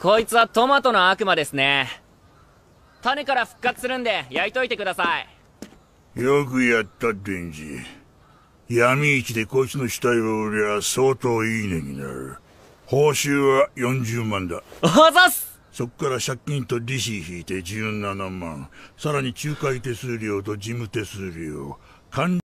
こいつはトマトの悪魔ですね。種から復活するんで焼いといてください。よくやった、デンジ。闇市でこいつの死体を売りゃ相当いいねになる。報酬は40万だ。あざっすそっから借金と利子引いて17万。さらに仲介手数料と事務手数料。